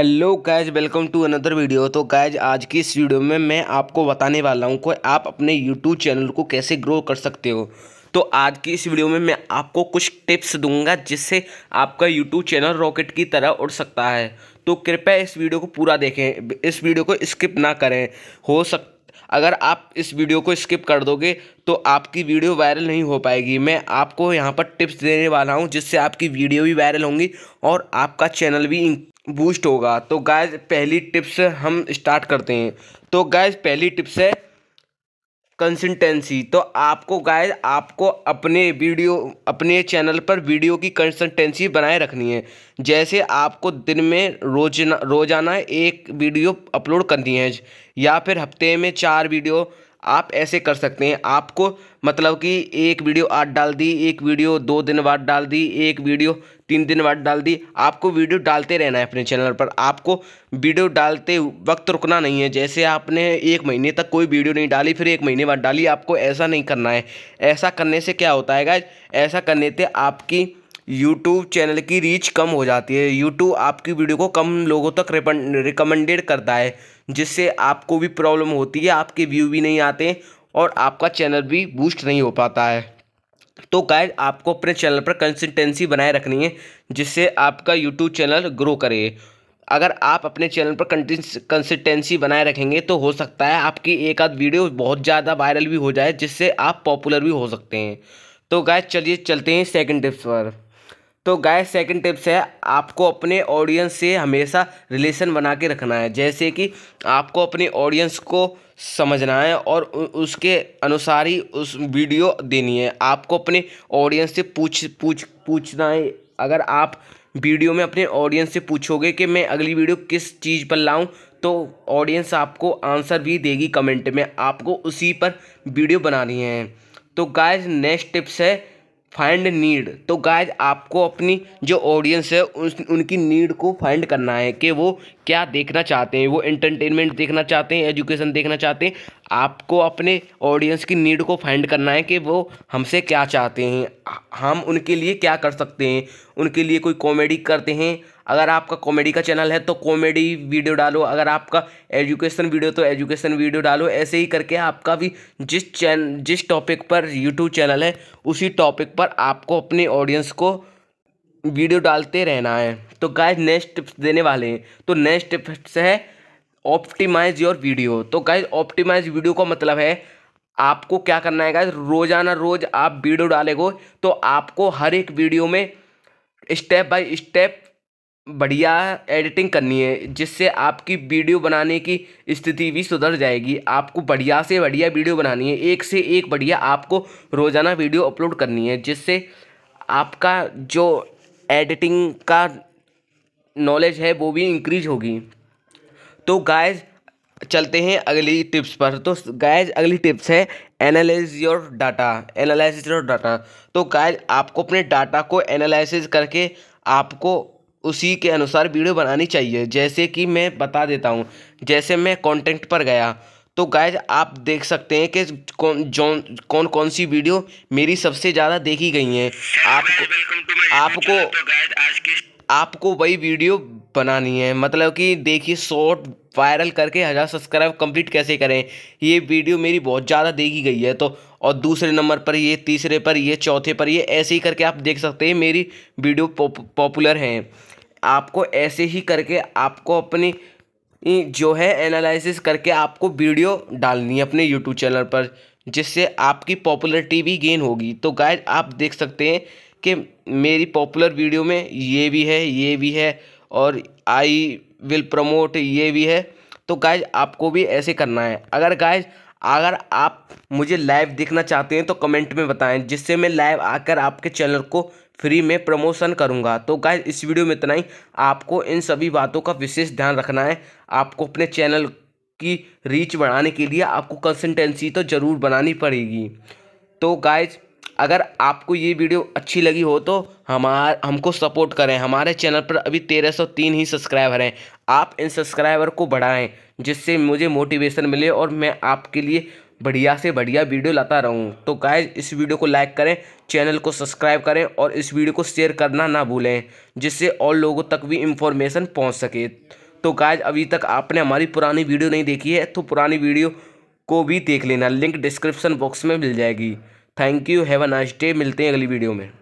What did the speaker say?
hello guys welcome to another video तो guys आज की इस वीडियो में मैं आपको बताने वाला हूँ कि आप अपने यूट्यूब चैनल को कैसे ग्रो कर सकते हो तो आज की इस वीडियो में मैं आपको कुछ टिप्स दूंगा जिससे आपका यूट्यूब चैनल रॉकेट की तरह उड़ सकता है तो कृपया इस वीडियो को पूरा देखें इस वीडियो को स्किप ना करें हो सक अगर आप इस वीडियो को स्किप कर दोगे तो आपकी वीडियो वायरल नहीं हो पाएगी मैं आपको यहाँ पर टिप्स देने वाला हूँ जिससे आपकी वीडियो भी वायरल होंगी और आपका चैनल भी बूस्ट होगा तो गाइस पहली टिप्स हम स्टार्ट करते हैं तो गाइस पहली टिप्स है कंसिस्टेंसी तो आपको गाइस आपको अपने वीडियो अपने चैनल पर वीडियो की कंसिस्टेंसी बनाए रखनी है जैसे आपको दिन में रोज रोज़ाना एक वीडियो अपलोड करनी है या फिर हफ्ते में चार वीडियो आप ऐसे कर सकते हैं आपको मतलब कि एक वीडियो आज डाल दी एक वीडियो दो दिन बाद डाल दी एक वीडियो तीन दिन बाद डाल दी आपको वीडियो डालते रहना है अपने चैनल पर आपको वीडियो डालते वक्त रुकना नहीं है जैसे आपने एक महीने तक कोई वीडियो नहीं डाली फिर एक महीने बाद डाली आपको ऐसा नहीं करना है ऐसा करने से क्या होता है गाइज ऐसा करने से आपकी यूट्यूब चैनल की रीच कम हो जाती है यूट्यूब आपकी वीडियो को कम लोगों तक रिकमेंडेड करता है जिससे आपको भी प्रॉब्लम होती है आपके व्यू भी नहीं आते और आपका चैनल भी बूस्ट नहीं हो पाता है तो गाय आपको अपने चैनल पर कंसिस्टेंसी बनाए रखनी है जिससे आपका यूट्यूब चैनल ग्रो करे अगर आप अपने चैनल पर कंसिस्टेंसी बनाए रखेंगे तो हो सकता है आपकी एक आध वीडियो बहुत ज़्यादा वायरल भी हो जाए जिससे आप पॉपुलर भी हो सकते हैं तो गाय चलिए चलते हैं सेकेंड टिप्स पर तो गाय सेकंड टिप्स है आपको अपने ऑडियंस से हमेशा रिलेशन बना के रखना है जैसे कि आपको अपने ऑडियंस को समझना है और उसके अनुसार ही उस वीडियो देनी है आपको अपने ऑडियंस से पूछ पूछ पूछना है अगर आप वीडियो में अपने ऑडियंस से पूछोगे कि मैं अगली वीडियो किस चीज़ पर लाऊं तो ऑडियंस आपको आंसर भी देगी कमेंट में आपको उसी पर वीडियो बनानी है तो गाय नेक्स्ट टिप्स है फाइंड नीड तो गाइज आपको अपनी जो ऑडियंस है उस उनकी नीड को फाइंड करना है कि वो क्या देखना चाहते हैं वो एंटरटेनमेंट देखना चाहते हैं एजुकेशन देखना चाहते हैं आपको अपने ऑडियंस की नीड को फाइंड करना है कि वो हमसे क्या चाहते हैं हम उनके लिए क्या कर सकते हैं उनके लिए कोई कॉमेडी करते हैं अगर आपका कॉमेडी का चैनल है तो कॉमेडी वीडियो डालो अगर आपका एजुकेशन वीडियो तो एजुकेशन वीडियो डालो ऐसे ही करके आपका भी जिस चैन जिस टॉपिक पर यूट्यूब चैनल है उसी टॉपिक पर आपको अपने ऑडियंस को वीडियो डालते रहना है तो गाय नेक्स्ट टिप्स देने वाले हैं तो नेक्स्ट टिप्स है ऑप्टिमाइज योर वीडियो तो गाइज ऑप्टिमाइज वीडियो का मतलब है आपको क्या करना है गाइज रोजाना रोज आप वीडियो डालेगो तो आपको हर एक वीडियो में स्टेप बाय स्टेप बढ़िया एडिटिंग करनी है जिससे आपकी वीडियो बनाने की स्थिति भी सुधर जाएगी आपको बढ़िया से बढ़िया वीडियो बनानी है एक से एक बढ़िया आपको रोज़ाना वीडियो अपलोड करनी है जिससे आपका जो एडिटिंग का नॉलेज है वो भी इंक्रीज होगी तो गाइस चलते हैं अगली टिप्स पर तो गाइज अगली टिप्स है analyse your data analyse your data तो गाइज आपको अपने डाटा को एनालाइज करके आपको उसी के अनुसार वीडियो बनानी चाहिए जैसे कि मैं बता देता हूँ जैसे मैं कॉन्टेंट पर गया तो गाइज आप देख सकते हैं कि कौन जौन कौन कौन सी वीडियो मेरी सबसे ज़्यादा देखी गई हैं आपको आपको तो आपको वही वीडियो बनानी है मतलब कि देखिए शॉर्ट वायरल करके हज़ार सब्सक्राइब कंप्लीट कैसे करें ये वीडियो मेरी बहुत ज़्यादा देखी गई है तो और दूसरे नंबर पर ये तीसरे पर ये चौथे पर ये ऐसे ही करके आप देख सकते हैं मेरी वीडियो पॉपुलर हैं आपको ऐसे ही करके आपको अपनी जो है एनालिसिस करके आपको वीडियो डालनी है अपने यूट्यूब चैनल पर जिससे आपकी पॉपुलरिटी भी गेन होगी तो गाय आप देख सकते हैं कि मेरी पॉपुलर वीडियो में ये भी है ये भी है और आई विल प्रमोट ये भी है तो गाइज आपको भी ऐसे करना है अगर गाइज अगर आप मुझे लाइव देखना चाहते हैं तो कमेंट में बताएं जिससे मैं लाइव आकर आपके चैनल को फ्री में प्रमोशन करूंगा तो गाय इस वीडियो में इतना ही आपको इन सभी बातों का विशेष ध्यान रखना है आपको अपने चैनल की रीच बढ़ाने के लिए आपको कंसिस्टेंसी तो ज़रूर बनानी पड़ेगी तो गाइज अगर आपको ये वीडियो अच्छी लगी हो तो हमार हमको सपोर्ट करें हमारे चैनल पर अभी तेरह सौ तीन ही सब्सक्राइबर हैं आप इन सब्सक्राइबर को बढ़ाएं जिससे मुझे मोटिवेशन मिले और मैं आपके लिए बढ़िया से बढ़िया वीडियो लाता रहूँ तो गाइज इस वीडियो को लाइक करें चैनल को सब्सक्राइब करें और इस वीडियो को शेयर करना ना भूलें जिससे और लोगों तक भी इंफॉर्मेशन पहुँच सके तो गाइज अभी तक आपने हमारी पुरानी वीडियो नहीं देखी है तो पुरानी वीडियो को भी देख लेना लिंक डिस्क्रिप्शन बॉक्स में मिल जाएगी thank you have a nice day मिलते हैं अगली वीडियो में